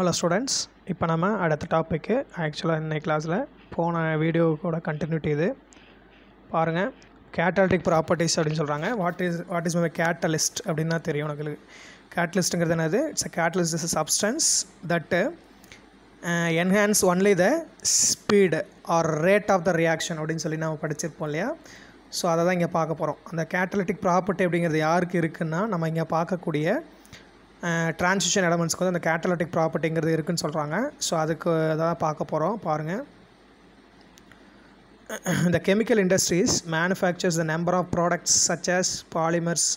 hello students இப்போ நம்ம அடுத்த டாப்பிக்கு ஆக்சுவலாக இன்னைக்கு கிளாஸில் போன வீடியோவோட கண்டினியூட்டி இது பாருங்கள் கேட்டாலிட்டிக் ப்ராப்பர்ட்டிஸ் அப்படின்னு சொல்கிறாங்க what is what is my catalyst அப்படின்னா தெரியும் உனக்கு கேட்டலிஸ்ட்டுங்கிறது என்னது it's a catalyst is a substance that enhance only the speed or rate of the reaction அப்படின்னு சொல்லி நம்ம படிச்சிருப்போம் இல்லையா ஸோ அதை தான் இங்கே பார்க்க போகிறோம் அந்த கேட்டலிட்டிக் ப்ராப்பர்ட்டி அப்படிங்கிறது யாருக்கு இருக்குன்னா நம்ம இங்கே பார்க்கக்கூடிய டிரான்சிஷன் எலமெண்ட்ஸ்க்கு வந்து அந்த கேட்டலட்டிக் ப்ராப்பர்ட்டிங்கிறது இருக்குதுன்னு சொல்கிறாங்க ஸோ அதுக்கு தான் பார்க்க போகிறோம் பாருங்கள் இந்த chemical industries manufactures the number of products such as polymers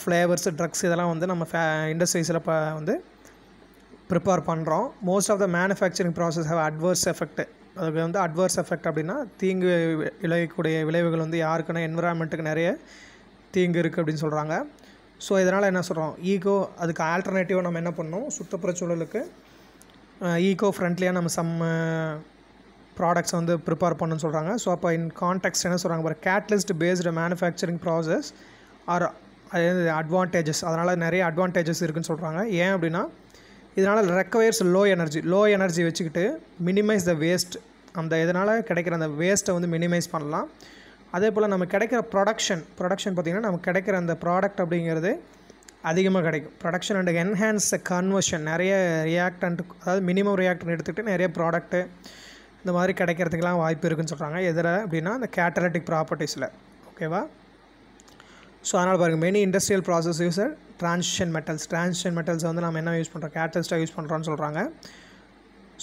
flavours drugs இதெல்லாம் வந்து நம்ம ஃபே இண்டஸ்ட்ரீஸில் இப்போ வந்து ப்ரிப்பேர் பண்ணுறோம் most of the manufacturing process how adverse effect அதுக்கு வந்து அட்வர்ஸ் எஃபெக்ட் அப்படின்னா தீங்கு விளையக்கூடிய விளைவுகள் வந்து யாருக்குன்னா என்விரான்மெண்ட்டுக்கு நிறைய தீங்கு இருக்குது அப்படின்னு சொல்கிறாங்க ஸோ இதனால் என்ன சொல்கிறோம் ஈகோ அதுக்கு ஆல்டர்னேட்டிவாக நம்ம என்ன பண்ணோம் சுற்றுப்புற சூழலுக்கு ஈகோ ஃப்ரெண்ட்லியாக நம்ம சம் ப்ராடக்ட்ஸ் வந்து ப்ரிப்பேர் பண்ணுன்னு சொல்கிறாங்க ஸோ அப்போ இன் கான்டெக்ட் என்ன சொல்கிறாங்க பாரு catalyst based manufacturing process are advantages அதனால் நிறைய அட்வான்டேஜஸ் இருக்குதுன்னு சொல்கிறாங்க ஏன் அப்படின்னா இதனால் recovers low energy low energy வச்சுக்கிட்டு மினிமைஸ் த வேஸ்ட் அந்த இதனால் கிடைக்கிற அந்த வேஸ்ட்டை வந்து மினிமைஸ் பண்ணலாம் அதே போல் நம்ம கிடைக்கிற ப்ரொடக்ஷன் ப்ரொடக்ஷன் பார்த்திங்கன்னா நமக்கு கிடைக்கிற அந்த ப்ராடக்ட் அப்படிங்கிறது அதிகமாக கிடைக்கும் ப்ரொடக்ஷன் அண்ட் என்ஹான்ஸ் கன்வர்ஷன் நிறைய ரியாக்டன்ட் அதாவது மினிமம் ரியாக்டன் எடுத்துக்கிட்டு நிறைய ப்ராடக்ட்டு இந்த மாதிரி கிடைக்கிறதுக்கெலாம் வாய்ப்பு இருக்குதுன்னு சொல்கிறாங்க எதில் அப்படின்னா அந்த கேட்டலட்டிக் ப்ராப்பர்ட்டிஸில் ஓகேவா ஸோ அதனால் பாருங்கள் many industrial process user transition metals transition metals வந்து நம்ம என்ன யூஸ் பண்ணுறோம் கேட்டலிஸ்ட்டாக யூஸ் பண்ணுறோன்னு சொல்கிறாங்க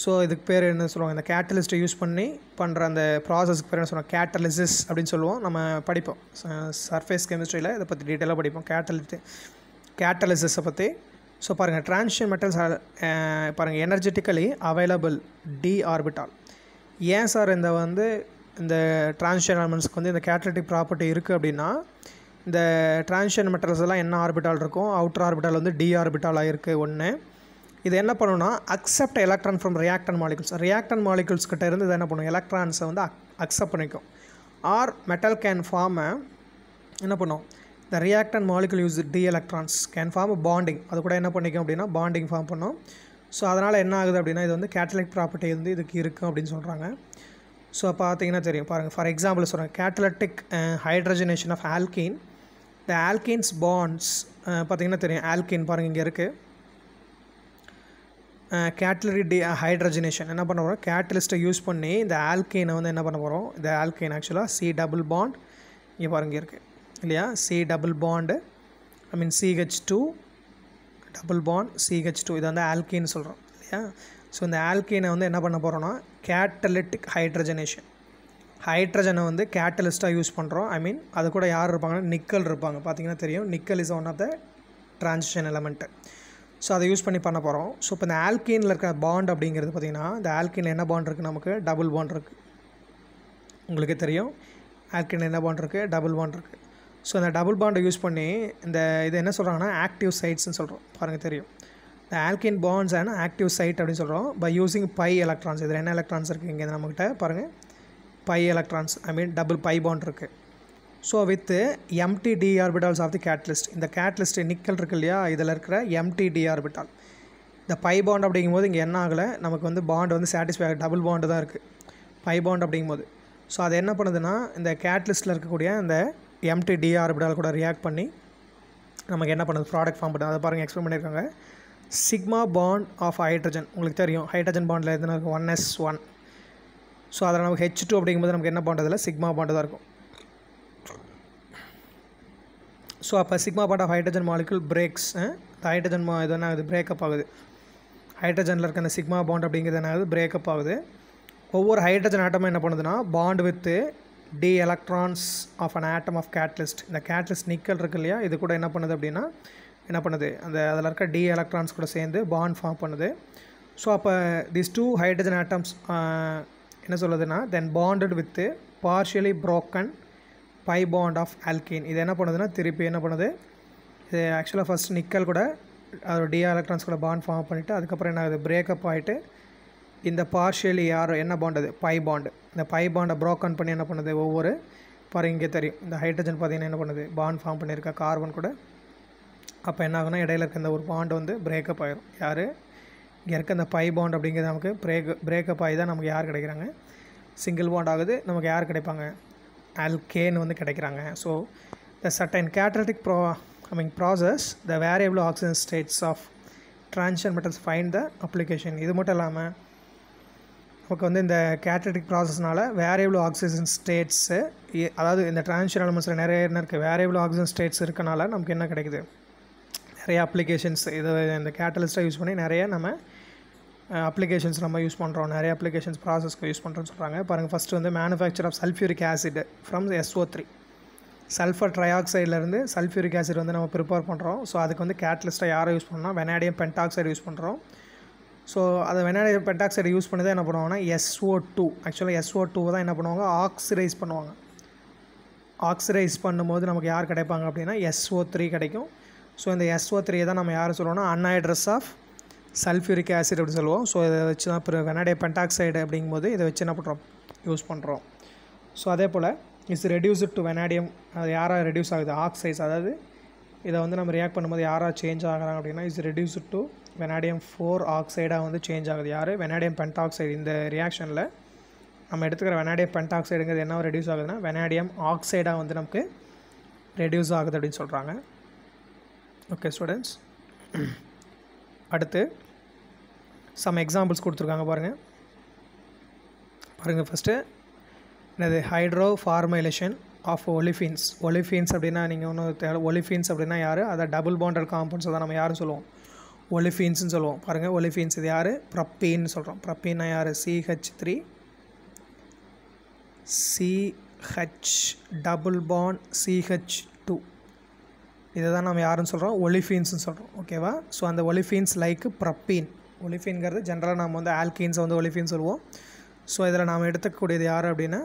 ஸோ இதுக்கு பேர் என்ன சொல்லுவாங்க இந்த கேட்டலிஸ்ட்டை யூஸ் பண்ணி பண்ணுற அந்த ப்ராசஸ்க்கு பேர் என்ன சொல்லுவாங்க கேட்டலிசிஸ் அப்படின்னு சொல்லுவோம் நம்ம படிப்போம் சர்ஃபேஸ் கெமிஸ்ட்ரியில் இதை பற்றி டீட்டெயிலாக படிப்போம் கேட்டலிட்டு கேட்டலிசிஸை பற்றி ஸோ பாருங்கள் டிரான்ஷன் மெட்டல்ஸ் பாருங்கள் எனர்ஜெட்டிக்கலி அவைலபிள் டி ஆர்பிட்டால் ஏன் சார் இந்த வந்து இந்த டிரான்ஷன் எலமெண்ட்ஸ்க்கு வந்து இந்த கேட்டலிட்டிக் ப்ராப்பர்ட்டி இருக்குது அப்படின்னா இந்த டிரான்ஷன் மெட்டல்ஸ் எல்லாம் என்ன ஆர்பிட்டால் இருக்கும் அவுட்டர் ஆர்பிட்டால் வந்து டி ஆர்பிட்டாலாக இருக்குது ஒன்று இது என்ன பண்ணுன்னா accept electron from reactant molecules reactant molecules கிட்ட இருந்து இது என்ன பண்ணும் எலக்ட்ரான்ஸை வந்து அக்செப்ட் பண்ணிக்கும் ஆர் மெட்டல் கேன் ஃபார்ம் என்ன பண்ணும் இந்த reactant molecule use d electrons can form bonding அது கூட என்ன பண்ணிக்கும் அப்படின்னா பாண்டிங் ஃபார்ம் பண்ணும் ஸோ அதனால் என்ன ஆகுது அப்படின்னா இது வந்து கேட்டலைட் ப்ராப்பர்ட்டி வந்து இதுக்கு இருக்கும் அப்படின்னு சொல்கிறாங்க ஸோ பார்த்தீங்கன்னா தெரியும் பாருங்கள் ஃபார் எக்ஸாம்பிள் சொல்கிறேன் catalytic hydrogenation of alkene the alkenes bonds பார்த்திங்கன்னா தெரியும் ஆல்கீன் பாருங்கள் இங்கே இருக்குது கேட்லரி டி ஹைட்ரஜினேஷன் என்ன பண்ண போகிறோம் கேட்டலிஸ்ட்டை யூஸ் பண்ணி இந்த ஆல்கெயினை வந்து என்ன பண்ண போகிறோம் இந்த ஆல்கெயின் ஆக்சுவலாக சி டபுள் பாண்ட் இங்கே பாருங்க இருக்குது இல்லையா C double bond I mean CH two double bond CH two இதை வந்து ஆல்கேன்னு சொல்கிறோம் இல்லையா ஸோ இந்த ஆல்கெயினை வந்து என்ன பண்ண போகிறோன்னா கேட்டலிட்டிக் ஹைட்ரஜனேஷன் ஹைட்ரஜனை வந்து கேட்டலிஸ்ட்டாக யூஸ் பண்ணுறோம் ஐ மீன் அது கூட யார் இருப்பாங்கன்னா நிக்கல் இருப்பாங்க பார்த்தீங்கன்னா தெரியும் nickel is one of the transition element so அதை யூஸ் பண்ணி பண்ண போகிறோம் ஸோ இப்போ இந்த ஆல்கீனில் இருக்கிற பாண்ட் அப்படிங்கிறது பார்த்திங்கன்னா இந்த ஆல்கீனில் என்ன பாண்ட் இருக்குது நமக்கு டபுள் பாண்ட் இருக்குது உங்களுக்கே தெரியும் ஆல்கீனில் என்ன பாண்ட் இருக்குது டபுள் பாண்ட் இருக்குது ஸோ இந்த டபுள் பாண்டை யூஸ் பண்ணி இந்த இது என்ன சொல்கிறாங்கன்னா ஆக்டிவ் சைட்ஸ்ன்னு சொல்கிறோம் பாருங்கள் தெரியும் இந்த alkene bonds and active site அப்படின்னு சொல்கிறோம் பை யூஸிங் பை எலக்ட்ரான்ஸ் இதில் என்ன எலக்ட்ரான்ஸ் இருக்குது இங்கே நம்மகிட்ட பாருங்கள் pi electrons I mean double pi bond இருக்குது so with empty d orbitals of the catalyst இந்த கேட்லிஸ்ட் நிக்கல் இருக்கு இல்லையா இதில் இருக்கிற எம்டி டி ஆர்பிட்டால் இந்த பை பாண்ட் அப்படிங்கும் போது இங்கே என்ன ஆகலை நமக்கு வந்து பாண்ட் வந்து சாட்டிஸ்ஃபை டபுள் பாண்டு தான் இருக்குது பை பாண்ட் அப்படிங்கும் போது ஸோ அது என்ன பண்ணுதுன்னா இந்த கேட்லிஸ்ட்டில் இருக்கக்கூடிய இந்த எம்டி டி ஆர்பிட்டால் கூட ரியாக்ட் பண்ணி நமக்கு என்ன பண்ணுது ப்ராடக்ட் ஃபார்ம் பண்ணுது அதை பாருங்கள் எக்ஸ்பிளைன் பண்ணியிருக்காங்க சிக்மா பாண்ட் ஆஃப் ஹைட்ரஜன் உங்களுக்கு தெரியும் ஹைட்ரஜன் பாண்டில் எதுனா இருக்குது ஒன் எஸ் ஒன் ஸோ அதில் நமக்கு ஹெச் டூ அப்படிங்கும்போது நமக்கு என்ன பாண்டதில் சிக்மா பாண்டு தான் இருக்கும் ஸோ அப்போ sigma part of hydrogen molecule breaks hydrogen மா இது என்ன ஆகுது பிரேக்கப் ஆகுது ஹைட்ரஜனில் இருக்க அந்த சிக்மா பாண்ட் அப்படிங்கிறது என்ன ஆகுது பிரேக்கப் ஆகுது ஒவ்வொரு ஹைட்ரஜன் ஆட்டமும் என்ன பண்ணுதுன்னா bond with d electrons of an atom of catalyst இந்த கேட்லிஸ்ட் நிக்கல் இருக்கு இல்லையா இது கூட என்ன பண்ணுது அப்படின்னா என்ன பண்ணுது அந்த அதில் இருக்க டி எலக்ட்ரான்ஸ் கூட சேர்ந்து பாண்ட் ஃபார்ம் பண்ணுது ஸோ அப்போ திஸ் டூ ஹைட்ரஜன் ஆட்டம்ஸ் என்ன சொல்லுதுன்னா then bonded with partially broken pi bond of alkane இது என்ன பண்ணுதுன்னா திருப்பி என்ன பண்ணுது இது ஆக்சுவலாக ஃபஸ்ட் நிக்கல் கூட அதோட டி எலக்ட்ரான்ஸ் கூட பாண்ட் ஃபார்ம் பண்ணிவிட்டு அதுக்கப்புறம் என்ன ஆகுது பிரேக்கப் ஆகிட்டு இந்த பார்ஷியலி யார் என்ன பாண்ட் அது பை பாண்டு இந்த பை பாண்டை ப்ரோக்கன் பண்ணி என்ன பண்ணுது ஒவ்வொரு பாருங்க இங்கே தெரியும் இந்த ஹைட்ரஜன் பார்த்திங்கன்னா என்ன பண்ணுது பாண்ட் ஃபார்ம் பண்ணியிருக்கா கார்பன் கூட அப்போ என்ன ஆகுனா இடையில இருக்க இந்த ஒரு பாண்டு வந்து பிரேக்கப் ஆகிடும் யார் இங்கே இருக்க இந்த பை பாண்ட் அப்படிங்கிறது நமக்கு பிரேக் பிரேக்கப் ஆகி தான் நமக்கு யார் கிடைக்கிறாங்க சிங்கிள் பாண்ட் ஆகுது நமக்கு யார் கிடைப்பாங்க ஆல்கேன்னு வந்து கிடைக்கிறாங்க so the certain catalytic pro I mean process the variable oxygen states of transition metals fine the application இது மட்டும் இல்லாமல் நமக்கு வந்து இந்த கேட்டலிட்டிக் ப்ராசஸ்னால் வேரியபிள் ஆக்சிஜன் ஸ்டேட்ஸு அதாவது இந்த ட்ரான்ஷன் எலமெண்ட்ஸில் நிறைய என்ன இருக்குது வேரியபிள் ஆக்சிஜன் ஸ்டேட்ஸ் இருக்கனால நமக்கு என்ன கிடைக்குது நிறைய அப்ளிகேஷன்ஸ் இதை இந்த கேட்டலிஸ்ட்டாக யூஸ் பண்ணி நிறைய நம்ம அப்ளிகேஷன்ஸ் நம்ம யூஸ் பண்ணுறோம் நிறைய அப்ளிகேஷன்ஸ் ப்ராசஸ்க்கு யூஸ் பண்ணுறோன்னு சொல்கிறாங்க பாருங்கள் ஃபஸ்ட்டு வந்து manufacture of sulphuric acid from SO three sulphur ட்ரைஆக்சைட்லேருந்து சல்ஃபியூரிக் ஆசிட் வந்து நம்ம ப்ரிப்பேர் பண்ணுறோம் ஸோ அதுக்கு வந்து கேட்லிஸ்ட்டாக யாரை யூஸ் பண்ணோம் வெனாடியம் பென்டாக்சைடு யூஸ் பண்ணுறோம் ஸோ அதை வெனாடியம் பென்டாக்சைடு யூஸ் பண்ணி தான் என்ன பண்ணுவாங்கன்னா எஸ்ஓ டூ ஆக்சுவலாக எஸ்ஓ டூ தான் என்ன பண்ணுவாங்க ஆக்சிரைஸ் பண்ணுவாங்க ஆக்சிரைஸ் பண்ணும்போது நமக்கு யார் கிடைப்பாங்க அப்படின்னா எஸ்ஓ த்ரீ கிடைக்கும் ஸோ இந்த எஸ்ஓ த்ரீ தான் நம்ம யார் சொல்லுவோம்னா அன்ஹைட்ரஸ் ஆஃப் சல்ஃபியூரிக் ஆசிட் அப்படின்னு சொல்லுவோம் ஸோ இதை வச்சு தான் அப்புறம் வெனாடே பென்டாக்சைடு அப்படிங்கும் போது இதை வச்சு என்ன பண்ணுறோம் யூஸ் பண்ணுறோம் ஸோ அதே போல் இஸ் ரெடியூஸ்டு டு வெனாடியம் அது யாராக ரெடியூஸ் ஆகுது ஆக்சைஸ் அதாவது இதை வந்து நம்ம ரியாக்ட் பண்ணும்போது யாராக சேஞ்ச் ஆகிறாங்க அப்படின்னா is reduced to vanadium four ஆக்சைடாக வந்து சேஞ்ச் ஆகுது யார் வெனாடியம் பென்டாக்சைடு இந்த ரியாக்ஷனில் நம்ம எடுத்துக்கிற வெனாடியம் பென்டாக்சைடுங்கிறது என்ன ரெடியூஸ் ஆகுதுன்னா வெனாடியம் ஆக்சைடாக வந்து நமக்கு ரெடியூஸ் ஆகுது அப்படின்னு சொல்கிறாங்க ஓகே ஸ்டூடெண்ட்ஸ் அடுத்து சம் எக்ஸாம்பிள்ஸ் கொடுத்துருக்காங்க பாருங்கள் பாருங்கள் ஃபஸ்ட்டு என்னது hydroformylation of olefins olefins அப்படின்னா நீங்கள் ஒன்று தேவை ஒலிஃபின்ஸ் அப்படின்னா யார் அதை டபுள் பவுண்டர் காம்பவுண்ட்ஸ் தான் நம்ம யாரும் சொல்லுவோம் ஒலிஃபீன்ஸ்னு சொல்லுவோம் பாருங்கள் ஒலிஃபின்ஸ் இது யார் ப்ரப்பீன்னு சொல்கிறோம் ப்ரப்பீன்னா யார் CH three CH double bond CH two இதை தான் நம்ம யாருன்னு சொல்கிறோம் ஒலிஃபின்ஸ்னு சொல்கிறோம் ஓகேவா ஸோ அந்த ஒலிஃபீன்ஸ் லைக் ப்ரப்பீன் ஒலிஃபின்ங்கிறது ஜென்ரலாக நாம் வந்து ஆல்கீன்ஸை வந்து ஒலிஃபின்னு சொல்லுவோம் ஸோ இதில் நாம் எடுத்துக்கக்கூடியது யார் அப்படின்னா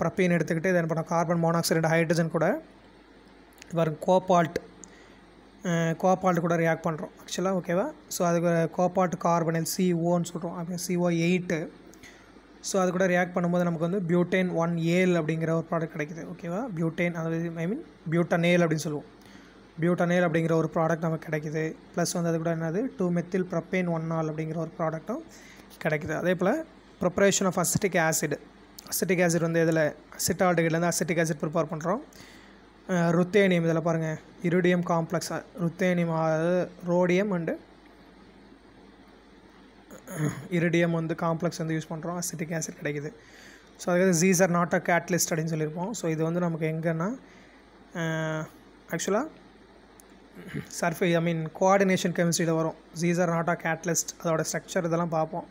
ப்ரப்பீன் எடுத்துக்கிட்டு இதை என்ன கார்பன் மோனாக்சைடு ஹைட்ரஜன் கூட வரும் கோபால்ட் கோபால்ட் கூட ரியாக்ட் பண்ணுறோம் ஆக்சுவலாக ஓகேவா ஸோ அதுக்கு கோபால்ட் கார்பனில் சிஓன்னு சொல்கிறோம் அப்படி சிஓ எயிட்டு ஸோ அது கூட ரியாக்ட் பண்ணும்போது நமக்கு வந்து பியூட்டேன் ஒன் ஏல் அப்படிங்கிற ஒரு ப்ராடக்ட் கிடைக்குது ஓகேவா பியூட்டேன் அதாவது ஐ மீன் பியூட்டன் ஏல் அப்படின்னு சொல்லுவோம் பியூட்டனேல் அப்படிங்கிற ஒரு ப்ராடக்ட் நமக்கு கிடைக்கிது ப்ளஸ் வந்து அது கூட என்னது two methyl propane one ol அப்படிங்கிற ஒரு ப்ராடக்ட்டும் கிடைக்கிது அதே போல் preparation of acetic acid acetic acid வந்து இதில் அசிட்டால்டுகிட்டேருந்து அசிட்டிக் ஆசிட் ப்ரிப்பேர் பண்ணுறோம் ருத்தேனியம் இதில் பாருங்கள் இருடியம் காம்ப்ளெக்ஸ் ருத்தேனியம் அதாவது ரோடியம் அண்டு இருடியம் வந்து காம்ப்ளெக்ஸ் வந்து யூஸ் பண்ணுறோம் அசிட்டிக் ஆசிட் கிடைக்குது ஸோ அதுக்கு Ziegler Natta a catalyst அப்படின்னு சொல்லியிருப்போம் ஸோ இது வந்து நமக்கு எங்கன்னா ஆக்சுவலாக சர்ஃபேஸ் ஐ மீன் கோஆர்டினேஷன் கெமிஸ்ட்ரியில் வரும் ஜீசர் நாட்டா கேட்லிஸ்ட் அதோட ஸ்ட்ரக்சர் இதெல்லாம் பார்ப்போம்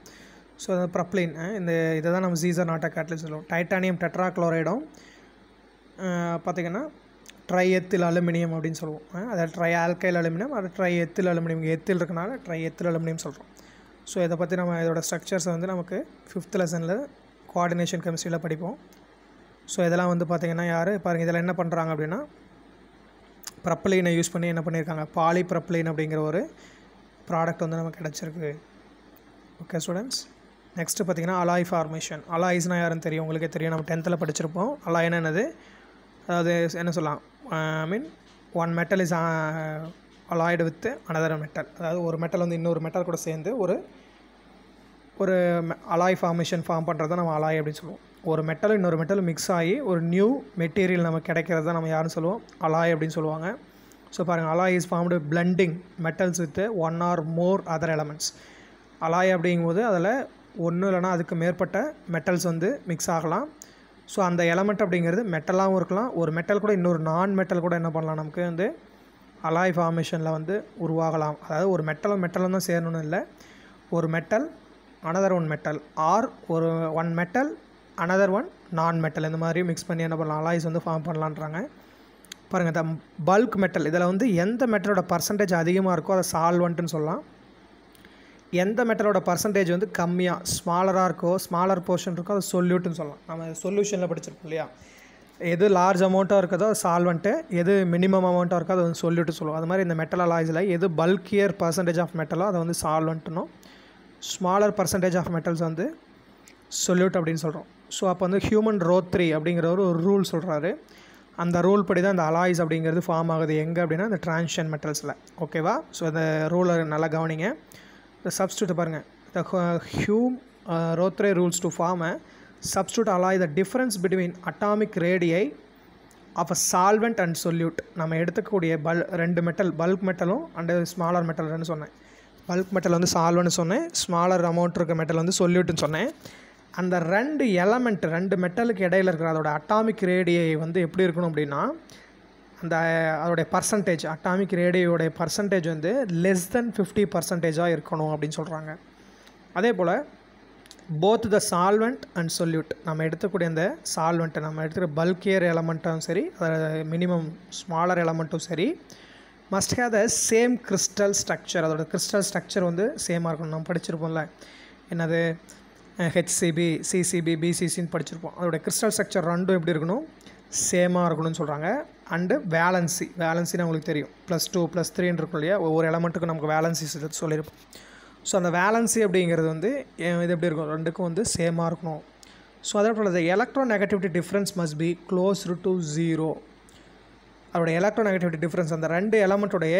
ஸோ அந்த ப்ரப்ளைன் இந்த இதை தான் நம்ம ஜீசர் நாட்டா கேட்லிஸ்ட் சொல்லுவோம் டைட்டானியம் டெட்ரா குளோரைடும் பார்த்திங்கன்னா ட்ரை எத்தில் அலுமினியம் அப்படின்னு சொல்லுவோம் அதாவது ட்ரை ஆல்கைல் அலுமினியம் அது ட்ரை எத்தில் அலுமினியம் எத்தில் இருக்கனால ட்ரை எத்தில் அலுமினியம் சொல்கிறோம் ஸோ இதை பற்றி நம்ம இதோட ஸ்ட்ரக்சர்ஸை வந்து நமக்கு ஃபிஃப்த் லெசனில் கோஆர்டினேஷன் கெமிஸ்ட்ரியில் படிப்போம் ஸோ இதெல்லாம் வந்து பார்த்திங்கன்னா யார் பாருங்கள் இதெல்லாம் என்ன பண்ணுறாங்க அப்படின்னா ப்ரப்பலைனை யூஸ் பண்ணி என்ன பண்ணியிருக்காங்க பாலி ப்ரப்பலைன் அப்படிங்கிற ஒரு ப்ராடக்ட் வந்து நமக்கு கிடச்சிருக்கு ஓகே ஸ்டூடெண்ட்ஸ் நெக்ஸ்ட்டு பார்த்திங்கன்னா அலாய் ஃபார்மேஷன் அலாய்ஸ்னால் யாருன்னு தெரியும் உங்களுக்கே தெரியும் நம்ம டென்த்தில் படிச்சிருப்போம் அலாய்னா என்னது அதாவது என்ன சொல்லலாம் I mean one metal is alloyed with another metal அதாவது ஒரு மெட்டல் வந்து இன்னொரு மெட்டல் கூட சேர்ந்து ஒரு ஒரு அலாய் ஃபார்மேஷன் ஃபார்ம் பண்ணுறது தான் நம்ம அலாய் அப்படின்னு சொல்லுவோம் ஒரு மெட்டல் இன்னொரு மெட்டல் மிக்ஸ் ஆகி ஒரு நியூ மெட்டீரியல் நமக்கு கிடைக்கிறது தான் நம்ம யாரும் சொல்லுவோம் அலாய் அப்படின்னு சொல்லுவாங்க ஸோ பாருங்கள் alloy is formed blending metals with one or more other elements alloy அப்படிங்கும்போது அதில் ஒன்று இல்லைனா அதுக்கு மேற்பட்ட மெட்டல்ஸ் வந்து மிக்ஸ் ஆகலாம் ஸோ அந்த எலமெண்ட் அப்படிங்கிறது மெட்டலாகவும் இருக்கலாம் ஒரு மெட்டல் கூட இன்னொரு நான் மெட்டல் கூட என்ன பண்ணலாம் நமக்கு வந்து அலாய் ஃபார்மேஷனில் வந்து உருவாகலாம் அதாவது ஒரு மெட்டலும் மெட்டலும் தான் சேரணும்னு இல்லை ஒரு metal another one metal or ஒரு one metal another one non metal இந்த மாதிரி மிக்ஸ் பண்ணி என்ன பண்ணலாம் அலாய்ஸ் வந்து ஃபார்ம் பண்ணலான்றாங்க பாருங்கள் த பல்க் மெட்டல் இதில் வந்து எந்த மெட்டலோட பர்சன்டேஜ் அதிகமாக இருக்கோ அதை சால்வன்ட்டுன்னு சொல்லலாம் எந்த மெட்டலோட பர்சன்டேஜ் வந்து கம்மியாக ஸ்மாலராக இருக்கோ ஸ்மாலர் போர்ஷன் இருக்கோ அதை சொல்யூட்டுன்னு சொல்லலாம் நம்ம சொல்யூஷனில் படிச்சிருக்கோம் இல்லையா எது லார்ஜ் அமௌண்ட்டாக இருக்கதோ அது சால்வன்ட்டு எது மினிமம் அமௌண்ட்டாக இருக்கோ அதை வந்து சொல்யூட்டு சொல்லுவோம் அது மாதிரி இந்த மெட்டல் அலாய்ஸில் எது பல்கியர் பர்சன்டேஜ் ஆஃப் மெட்டலோ அதை வந்து சால்வெண்ட்டுனும் ஸ்மாலர் பர்சன்டேஜ் ஆஃப் மெட்டல்ஸ் வந்து சொல்யூட் அப்படின்னு சொல்கிறோம் ஸோ அப்போ வந்து ஹியூமன் ரோ த்ரீ அப்படிங்கிற ஒரு ரூல் சொல்கிறாரு அந்த ரூல் படி தான் அந்த அலாய்ஸ் அப்படிங்கிறது ஃபார்ம் ஆகுது எங்கே அப்படின்னா அந்த டிரான்ஷன் மெட்டல்ஸில் ஓகேவா ஸோ அந்த ரூலை நல்லா கவனிங்க இந்த சப்ஸ்டியூட் பாருங்கள் the Hume Rothery rules to form a substitute alloy the difference between atomic radii of a solvent and solute நம்ம எடுத்துக்கக்கூடிய பல் ரெண்டு மெட்டல் பல்க் மெட்டலும் அண்டு ஸ்மாலர் மெட்டல்னு சொன்னேன் பல்க் மெட்டல் வந்து சால்வ்னு சொன்னேன் ஸ்மாலர் அமௌண்ட் இருக்க மெட்டல் வந்து சொல்யூட்டுன்னு சொன்னேன் அந்த ரெண்டு எலமெண்ட் ரெண்டு மெட்டலுக்கு இடையில் இருக்கிற அதோட அட்டாமிக் ரேடியை வந்து எப்படி இருக்கணும் அப்படின்னா அந்த அதோடைய பர்சன்டேஜ் அட்டாமிக் ரேடியோடைய பர்சன்டேஜ் வந்து லெஸ் தென் ஃபிஃப்டி பர்சன்டேஜாக இருக்கணும் அப்படின்னு சொல்கிறாங்க அதே போல் both the solvent and solute நம்ம எடுத்துக்கூடிய அந்த சால்வெண்ட்டை நம்ம எடுத்துகிற பல்கியர் எலமெண்ட்டும் சரி மினிமம் ஸ்மாலர் எலமெண்ட்டும் சரி must have the same crystal structure அதோட கிறிஸ்டல் ஸ்ட்ரக்சர் வந்து சேமாக இருக்கணும் நம்ம படிச்சிருப்போம்ல என்னது ஹெச்சிபி சிசிபி பிசிசின்னு படிச்சிருப்போம் அதோட கிறிஸ்டல் ஸ்ட்ரக்சர் ரெண்டும் எப்படி இருக்கணும் சேமாக இருக்கணும்னு சொல்கிறாங்க அண்டு வேலன்சி வேலன்சின்னு உங்களுக்கு தெரியும் ப்ளஸ் டூ ப்ளஸ் த்ரீன்னு இருக்கும் இல்லையா ஒவ்வொரு எலமெண்ட்டுக்கும் நமக்கு வேலன்சி சொல்லியிருப்போம் ஸோ அந்த வேலன்சி அப்படிங்கிறது வந்து இது எப்படி இருக்கும் ரெண்டுக்கும் வந்து சேமாக இருக்கணும் ஸோ அதே போல் electronegativity difference must be close to zero அதோட எலக்ட்ரோ நெகட்டிவிட்டி டிஃப்ரென்ஸ் அந்த ரெண்டு எலமெண்ட்டுடைய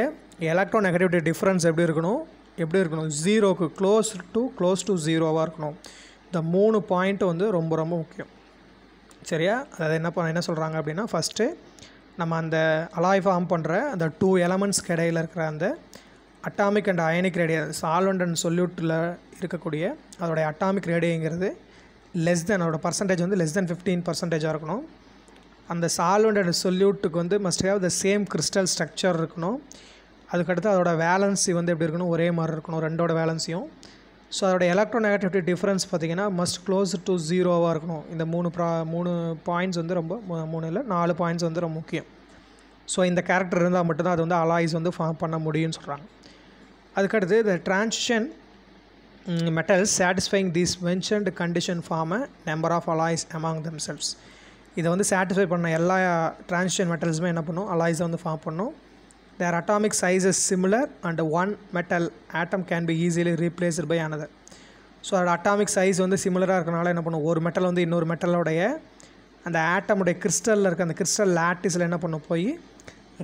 எலக்ட்ரோ நெகட்டிவிட்டி டிஃப்ரென்ஸ் எப்படி இருக்கணும் எப்படி இருக்கணும் ஜீரோக்கு க்ளோஸ் டு க்ளோஸ் டு ஜீரோவாக இருக்கணும் இந்த மூணு பாயிண்ட்டு வந்து ரொம்ப ரொம்ப முக்கியம் சரியா அதாவது என்ன பண்ண என்ன சொல்கிறாங்க அப்படின்னா ஃபஸ்ட்டு நம்ம அந்த அலாய் ஃபார்ம் பண்ணுற அந்த டூ எலமெண்ட்ஸ்க்கு இடையில் இருக்கிற அந்த atomic and ionic radii solvent and சொல்யூட்டில் இருக்கக்கூடிய அதோடைய அட்டாமிக் ரேடியோங்கிறது லெஸ் தென் அதோடய பர்சன்டேஜ் வந்து லெஸ் தென் ஃபிஃப்டீன் பர்சன்டேஜாக இருக்கணும் அந்த சால்வெண்ட் அண்ட் சொல்யூட்டுக்கு வந்து must have the same crystal structure இருக்கணும் அதுக்கடுத்து அதோட வேலன்சி வந்து எப்படி இருக்கணும் ஒரே மாதிரி இருக்கணும் ரெண்டோட வேலன்ஸையும் ஸோ அதோட நெகட்டிவிட்டி டிஃப்ரென்ஸ் பார்த்திங்கன்னா மஸ்ட் க்ளோஸ் டு ஜீரோவாக இருக்கணும் இந்த மூணு ப்ரா மூணு பாயிண்ட்ஸ் வந்து ரொம்ப மூணு இல்லை நாலு பாயிண்ட்ஸ் வந்து ரொம்ப முக்கியம் ஸோ இந்த கேரக்டர் இருந்தால் மட்டும்தான் அது வந்து அலாய்ஸ் வந்து ஃபார்ம் பண்ண முடியும்னு சொல்கிறாங்க அதுக்கடுத்து இந்த transition metals satisfying these mentioned condition form a number of alloys among themselves இதை வந்து சாட்டிஸ்ஃபை பண்ண எல்லா டிரான்சிஷன் மெட்டல்ஸுமே என்ன பண்ணும் அலாய்ஸை வந்து ஃபார்ம் பண்ணும் their atomic sizes similar and one metal atom can be easily replaced by another so அதோட atomic size வந்து சிமிலராக இருக்கனால என்ன பண்ணும் ஒரு மெட்டல் வந்து இன்னொரு மெட்டலோடைய அந்த ஆட்டமுடைய கிறிஸ்டலில் இருக்க அந்த கிறிஸ்டல் லாட்டிஸில் என்ன பண்ணும் போய்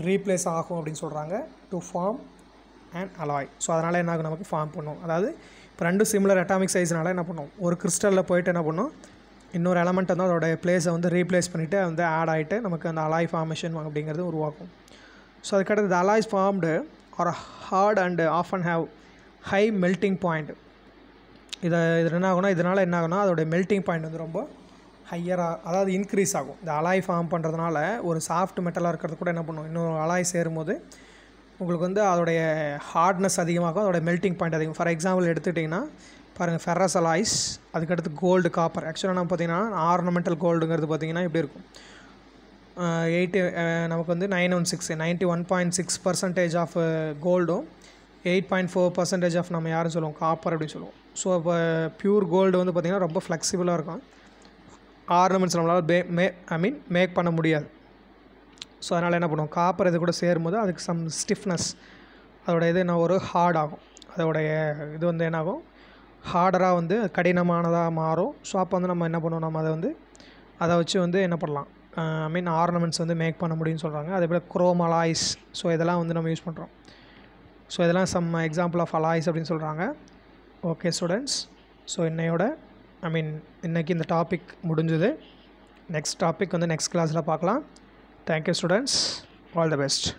ரீப்ளேஸ் ஆகும் அப்படின்னு சொல்கிறாங்க to form and alloy so அதனால் என்ன ஆகும் நமக்கு ஃபார்ம் பண்ணும் அதாவது இப்போ ரெண்டு சிமிலர் அட்டாமிக் சைஸ்னால என்ன பண்ணும் ஒரு கிறிஸ்டலில் போயிட்டு என்ன பண்ணும் இன்னொரு எலமெண்ட் வந்து அதோடய பிளேஸை வந்து ரீப்ளேஸ் பண்ணிவிட்டு வந்து ஆட் ஆகிட்டு நமக்கு அந்த அலாய் ஃபார்மேஷன் அப்படிங்கிறது உருவாக்கும் ஸோ அதுக்கடுத்தது alloys formed are hard and of and have high melting point இதை இது என்ன ஆகுனா இதனால் என்ன ஆகுனா அதோடைய மெல்ட்டிங் பாயிண்ட் வந்து ரொம்ப ஹையராக அதாவது இன்க்ரீஸ் ஆகும் இந்த அலாய் ஃபார்ம் பண்ணுறதுனால ஒரு சாஃப்ட் மெட்டலாக இருக்கிறது கூட என்ன பண்ணும் இன்னொரு அலாய் சேரும்போது உங்களுக்கு வந்து அதோடைய ஹார்ட்னஸ் அதிகமாகும் அதோடய மெல்ட்டிங் பாயிண்ட் அதிகம் ஃபார் எக்ஸாம்பிள் எடுத்துகிட்டிங்கன்னா பாருங்கள் ஃபெரஸ் அலாய்ஸ் அதுக்கடுத்து கோல்டு காப்பர் ஆக்சுவலாக நம்ம பார்த்திங்கன்னா ஆர்னமெண்டல் கோல்டுங்கிறது பார்த்தீங்கன்னா எப்படி இருக்கும் எயிட்டி நமக்கு வந்து nine one six ninety one point six percentage of கோல்டும் eight point four percentage of நம்ம யாரும் சொல்லுவோம் காப்பர் அப்படின்னு சொல்லுவோம் ஸோ இப்போ பியூர் கோல்டு வந்து பார்த்திங்கன்னா ரொம்ப ஃப்ளெக்சிபிளாக இருக்கும் ஆர்னமெண்ட்ஸ் நம்மளால் பே மே ஐ மீன் மேக் பண்ண முடியாது ஸோ அதனால் என்ன பண்ணுவோம் காப்பர் இது கூட சேரும்போது அதுக்கு சம் ஸ்டிஃப்னஸ் அதோடய இது என்ன ஒரு ஹார்ட் ஆகும் அதோடைய இது வந்து என்னாகும் ஹார்டராக வந்து கடினமானதாக மாறும் ஸோ அப்போ வந்து நம்ம என்ன பண்ணுவோம் நம்ம அதை வந்து அதை வச்சு வந்து என்ன பண்ணலாம் ஐ மீன் ஆர்னமெண்ட்ஸ் வந்து மேக் பண்ண முடியும்னு சொல்கிறாங்க அதே போல் குரோம் அலாய்ஸ் ஸோ இதெல்லாம் வந்து நம்ம யூஸ் பண்ணுறோம் ஸோ இதெல்லாம் சம் எக்ஸாம்பிள் ஆஃப் அலாய்ஸ் அப்படின்னு சொல்கிறாங்க ஓகே ஸ்டூடெண்ட்ஸ் ஸோ என்னையோட ஐ மீன் இன்றைக்கி இந்த டாபிக் முடிஞ்சது நெக்ஸ்ட் டாபிக் வந்து நெக்ஸ்ட் கிளாஸில் பார்க்கலாம் thank you students all the best